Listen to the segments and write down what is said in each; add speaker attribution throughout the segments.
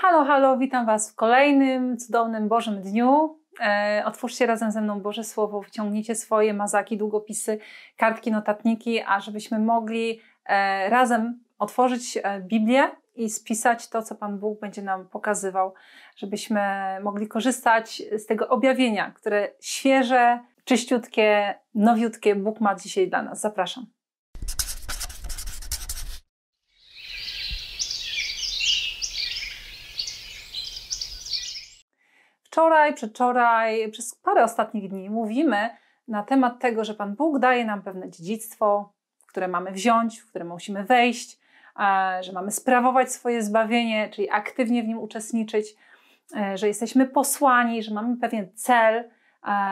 Speaker 1: Halo, halo, witam Was w kolejnym cudownym Bożym Dniu. E, otwórzcie razem ze mną Boże Słowo, wyciągnijcie swoje mazaki, długopisy, kartki, notatniki, a żebyśmy mogli e, razem otworzyć e, Biblię i spisać to, co Pan Bóg będzie nam pokazywał, żebyśmy mogli korzystać z tego objawienia, które świeże, czyściutkie, nowiutkie Bóg ma dzisiaj dla nas. Zapraszam. wczoraj, przedwczoraj, przez parę ostatnich dni mówimy na temat tego, że Pan Bóg daje nam pewne dziedzictwo, które mamy wziąć, w które musimy wejść, że mamy sprawować swoje zbawienie, czyli aktywnie w nim uczestniczyć, e, że jesteśmy posłani, że mamy pewien cel,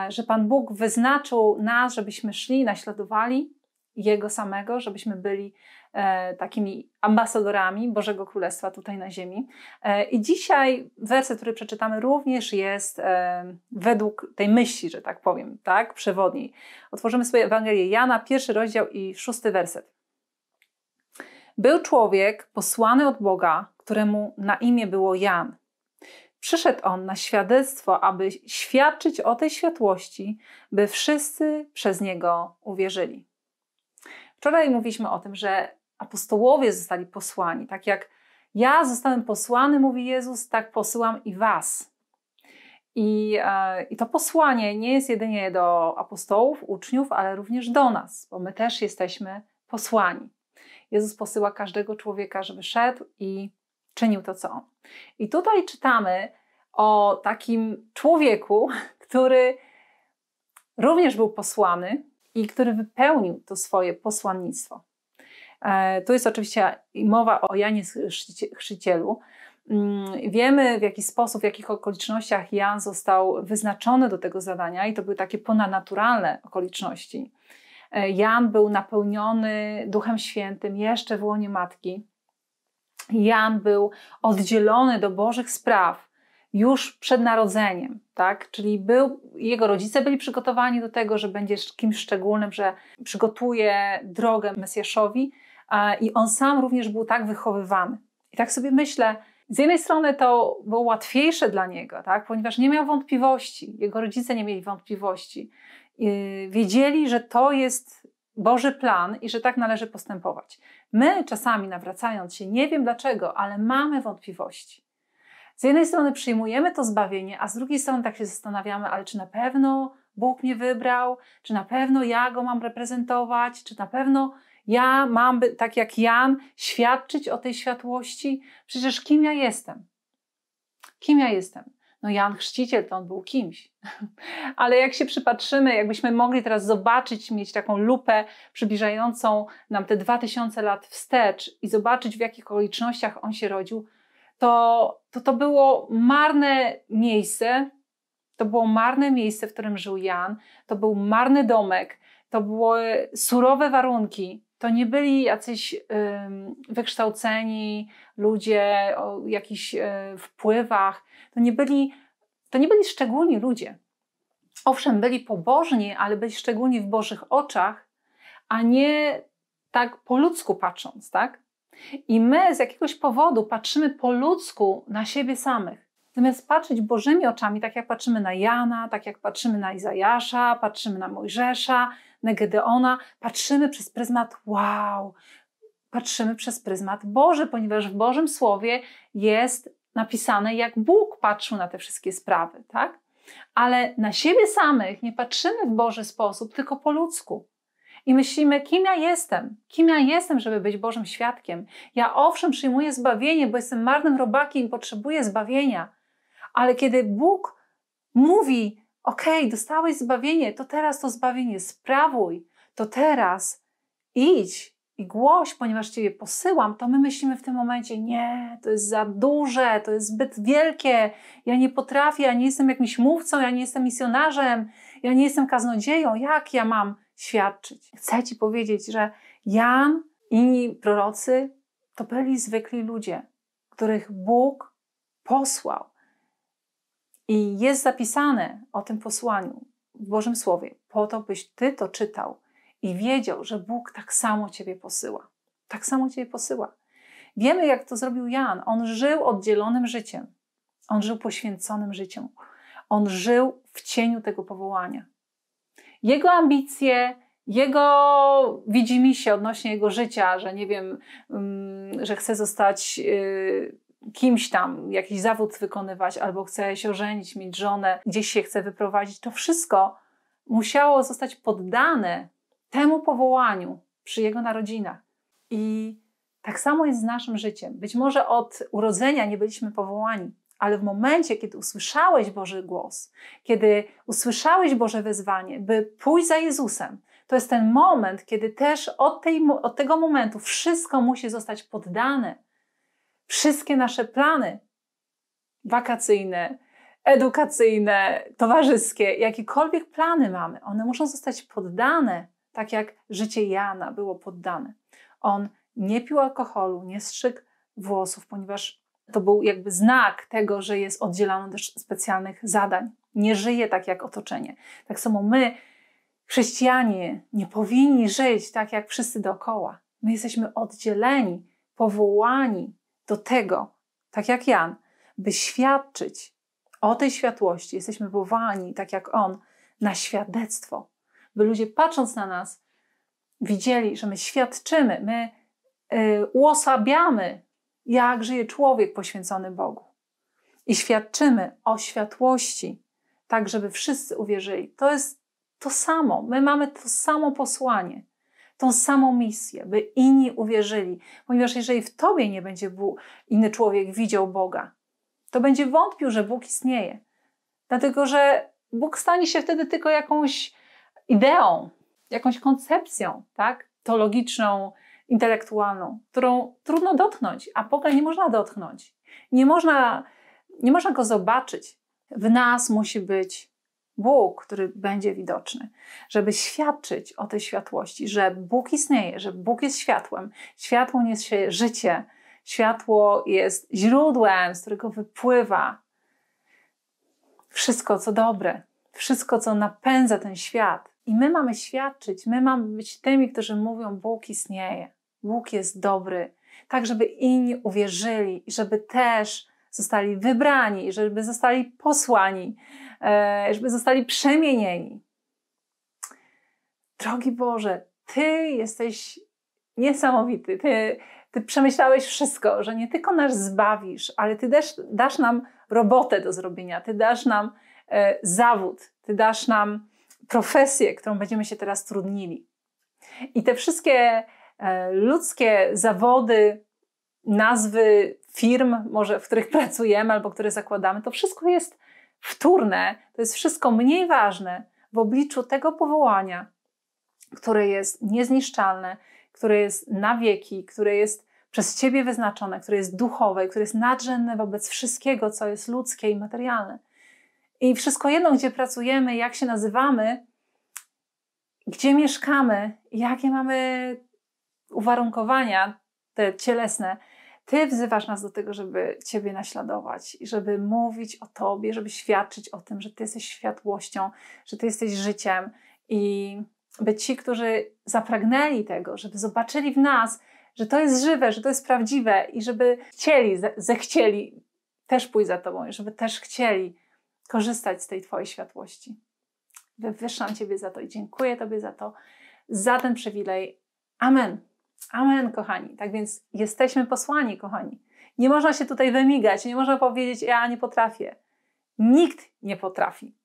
Speaker 1: że Pan Bóg wyznaczył nas, żebyśmy szli, naśladowali Jego samego, żebyśmy byli E, takimi ambasadorami Bożego Królestwa tutaj na ziemi. E, I dzisiaj werset, który przeczytamy, również jest e, według tej myśli, że tak powiem, tak, przewodniej. Otworzymy sobie Ewangelię Jana, pierwszy rozdział i szósty werset. Był człowiek posłany od Boga, któremu na imię było Jan. Przyszedł on na świadectwo, aby świadczyć o tej światłości, by wszyscy przez niego uwierzyli. Wczoraj mówiliśmy o tym, że apostołowie zostali posłani. Tak jak ja zostałem posłany, mówi Jezus, tak posyłam i was. I, e, I, to posłanie nie jest jedynie do apostołów, uczniów, ale również do nas, bo my też jesteśmy posłani. Jezus posyła każdego człowieka, żeby szedł i czynił to, co on. I tutaj czytamy o takim człowieku, który również był posłany i który wypełnił to swoje posłannictwo. E, tu jest oczywiście mowa o Janie Chrzcicielu. Mm, wiemy w jaki sposób, w jakich okolicznościach Jan został wyznaczony do tego zadania i to były takie ponadnaturalne okoliczności. E, Jan był napełniony Duchem Świętym jeszcze w łonie matki. Jan był oddzielony do Bożych spraw już przed narodzeniem, tak? Czyli był, jego rodzice byli przygotowani do tego, że będzie kimś szczególnym, że przygotuje drogę Mesjaszowi, i on sam również był tak wychowywany. I tak sobie myślę, z jednej strony to było łatwiejsze dla niego, tak? ponieważ nie miał wątpliwości, jego rodzice nie mieli wątpliwości. Wiedzieli, że to jest Boży plan i że tak należy postępować. My czasami nawracając się, nie wiem dlaczego, ale mamy wątpliwości. Z jednej strony przyjmujemy to zbawienie, a z drugiej strony tak się zastanawiamy, ale czy na pewno Bóg mnie wybrał, czy na pewno ja go mam reprezentować, czy na pewno ja mam, tak jak Jan, świadczyć o tej światłości? Przecież kim ja jestem? Kim ja jestem? No Jan Chrzciciel to on był kimś. Ale jak się przypatrzymy, jakbyśmy mogli teraz zobaczyć, mieć taką lupę przybliżającą nam te 2000 lat wstecz i zobaczyć w jakich okolicznościach on się rodził, to to, to było marne miejsce, to było marne miejsce, w którym żył Jan, to był marny domek, to były surowe warunki, to nie byli jacyś wykształceni ludzie o jakichś y, wpływach, to nie byli, to nie byli szczególni ludzie. Owszem, byli pobożni, ale byli szczególni w Bożych oczach, a nie tak po ludzku patrząc, tak? I my z jakiegoś powodu patrzymy po ludzku na siebie samych. Zamiast patrzeć Bożymi oczami, tak jak patrzymy na Jana, tak jak patrzymy na Izajasza, patrzymy na Mojżesza, na Gedeona patrzymy przez pryzmat wow, patrzymy przez pryzmat Boży, ponieważ w Bożym Słowie jest napisane, jak Bóg patrzył na te wszystkie sprawy, tak? Ale na siebie samych nie patrzymy w Boży sposób, tylko po ludzku. I myślimy, kim ja jestem? Kim ja jestem, żeby być Bożym świadkiem? Ja owszem przyjmuję zbawienie, bo jestem marnym robakiem i potrzebuję zbawienia. Ale kiedy Bóg mówi okej, okay, dostałeś zbawienie, to teraz to zbawienie sprawuj, to teraz idź i głoś, ponieważ Ciebie posyłam, to my myślimy w tym momencie, nie, to jest za duże, to jest zbyt wielkie, ja nie potrafię, ja nie jestem jakimś mówcą, ja nie jestem misjonarzem, ja nie jestem kaznodzieją, jak ja mam świadczyć? Chcę Ci powiedzieć, że Jan, i inni prorocy to byli zwykli ludzie, których Bóg posłał i jest zapisane o tym posłaniu w Bożym Słowie, po to, byś ty to czytał i wiedział, że Bóg tak samo ciebie posyła. Tak samo ciebie posyła. Wiemy, jak to zrobił Jan. On żył oddzielonym życiem. On żył poświęconym życiem. On żył w cieniu tego powołania. Jego ambicje, jego widzimy się odnośnie jego życia, że nie wiem, mm, że chce zostać y, kimś tam, jakiś zawód wykonywać, albo chce się ożenić, mieć żonę, gdzieś się chce wyprowadzić, to wszystko musiało zostać poddane temu powołaniu przy jego narodzinach. I tak samo jest z naszym życiem. Być może od urodzenia nie byliśmy powołani, ale w momencie, kiedy usłyszałeś Boży głos, kiedy usłyszałeś Boże wezwanie, by pójść za Jezusem, to jest ten moment, kiedy też od, tej, od tego momentu wszystko musi zostać poddane wszystkie nasze plany wakacyjne, edukacyjne, towarzyskie, jakiekolwiek plany mamy, one muszą zostać poddane, tak jak życie Jana było poddane. On nie pił alkoholu, nie strzykł włosów, ponieważ to był jakby znak tego, że jest oddzielany też specjalnych zadań. Nie żyje tak jak otoczenie. Tak samo my, chrześcijanie, nie powinni żyć tak jak wszyscy dookoła. My jesteśmy oddzieleni, powołani do tego, tak jak Jan, by świadczyć o tej światłości. Jesteśmy powołani, tak jak on, na świadectwo, by ludzie patrząc na nas widzieli, że my świadczymy, my y, uosabiamy, jak żyje człowiek poświęcony Bogu. I świadczymy o światłości, tak żeby wszyscy uwierzyli. To jest to samo. My mamy to samo posłanie tą samą misję, by inni uwierzyli. Ponieważ jeżeli w tobie nie będzie Bóg, inny człowiek widział Boga, to będzie wątpił, że Bóg istnieje. Dlatego, że Bóg stanie się wtedy tylko jakąś ideą, jakąś koncepcją, tak? Teologiczną, intelektualną, którą trudno dotknąć, a Boga nie można dotknąć. Nie można, nie można go zobaczyć. W nas musi być Bóg, który będzie widoczny, żeby świadczyć o tej światłości, że Bóg istnieje, że Bóg jest światłem. Światło niesie życie, światło jest źródłem, z którego wypływa wszystko, co dobre, wszystko, co napędza ten świat. I my mamy świadczyć, my mamy być tymi, którzy mówią: Bóg istnieje, Bóg jest dobry, tak żeby inni uwierzyli żeby też zostali wybrani, żeby zostali posłani E, żeby zostali przemienieni. Drogi Boże, Ty jesteś niesamowity. Ty, ty przemyślałeś wszystko, że nie tylko nas zbawisz, ale Ty też dasz nam robotę do zrobienia, Ty dasz nam e, zawód, Ty dasz nam profesję, którą będziemy się teraz trudnili. I te wszystkie e, ludzkie zawody, nazwy firm, może w których pracujemy albo które zakładamy, to wszystko jest wtórne, to jest wszystko mniej ważne w obliczu tego powołania, które jest niezniszczalne, które jest na wieki, które jest przez Ciebie wyznaczone, które jest duchowe, które jest nadrzędne wobec wszystkiego, co jest ludzkie i materialne. I wszystko jedno, gdzie pracujemy, jak się nazywamy, gdzie mieszkamy, jakie mamy uwarunkowania te cielesne, ty wzywasz nas do tego, żeby Ciebie naśladować i żeby mówić o Tobie, żeby świadczyć o tym, że Ty jesteś światłością, że Ty jesteś życiem i by ci, którzy zapragnęli tego, żeby zobaczyli w nas, że to jest żywe, że to jest prawdziwe i żeby chcieli, zechcieli też pójść za Tobą i żeby też chcieli korzystać z tej Twojej światłości. Wywyższam Ciebie za to i dziękuję Tobie za to, za ten przywilej. Amen. Amen, kochani. Tak więc jesteśmy posłani, kochani. Nie można się tutaj wymigać, nie można powiedzieć, ja nie potrafię. Nikt nie potrafi.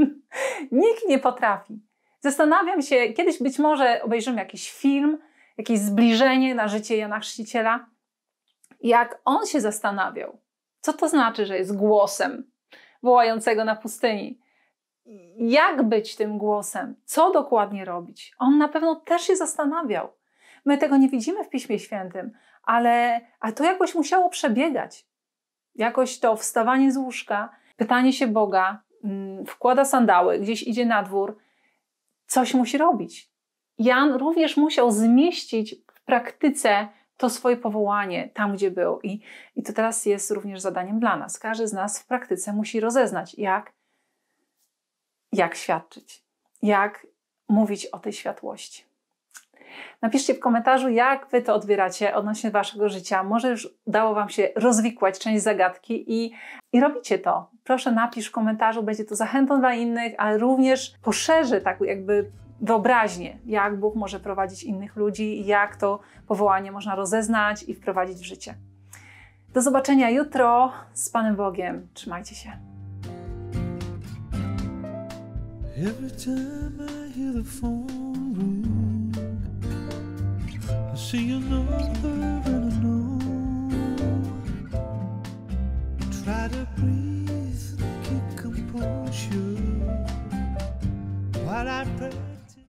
Speaker 1: Nikt nie potrafi. Zastanawiam się, kiedyś być może obejrzymy jakiś film, jakieś zbliżenie na życie Jana Chrzciciela, jak on się zastanawiał, co to znaczy, że jest głosem wołającego na pustyni. Jak być tym głosem? Co dokładnie robić? On na pewno też się zastanawiał. My tego nie widzimy w Piśmie Świętym, ale a to jakoś musiało przebiegać. Jakoś to wstawanie z łóżka, pytanie się Boga, mm, wkłada sandały, gdzieś idzie na dwór, coś musi robić. Jan również musiał zmieścić w praktyce to swoje powołanie tam, gdzie był. I, I to teraz jest również zadaniem dla nas. Każdy z nas w praktyce musi rozeznać, jak, jak świadczyć, jak mówić o tej światłości. Napiszcie w komentarzu, jak Wy to odbieracie odnośnie Waszego życia. Może już udało Wam się rozwikłać część zagadki i, i robicie to. Proszę napisz w komentarzu, będzie to zachętą dla innych, ale również poszerzy tak jakby wyobraźnię, jak Bóg może prowadzić innych ludzi, jak to powołanie można rozeznać i wprowadzić w życie. Do zobaczenia jutro z Panem Bogiem. Trzymajcie się. Every time I hear the phone ring see another and I know. Try to breathe and keep composure while I pray.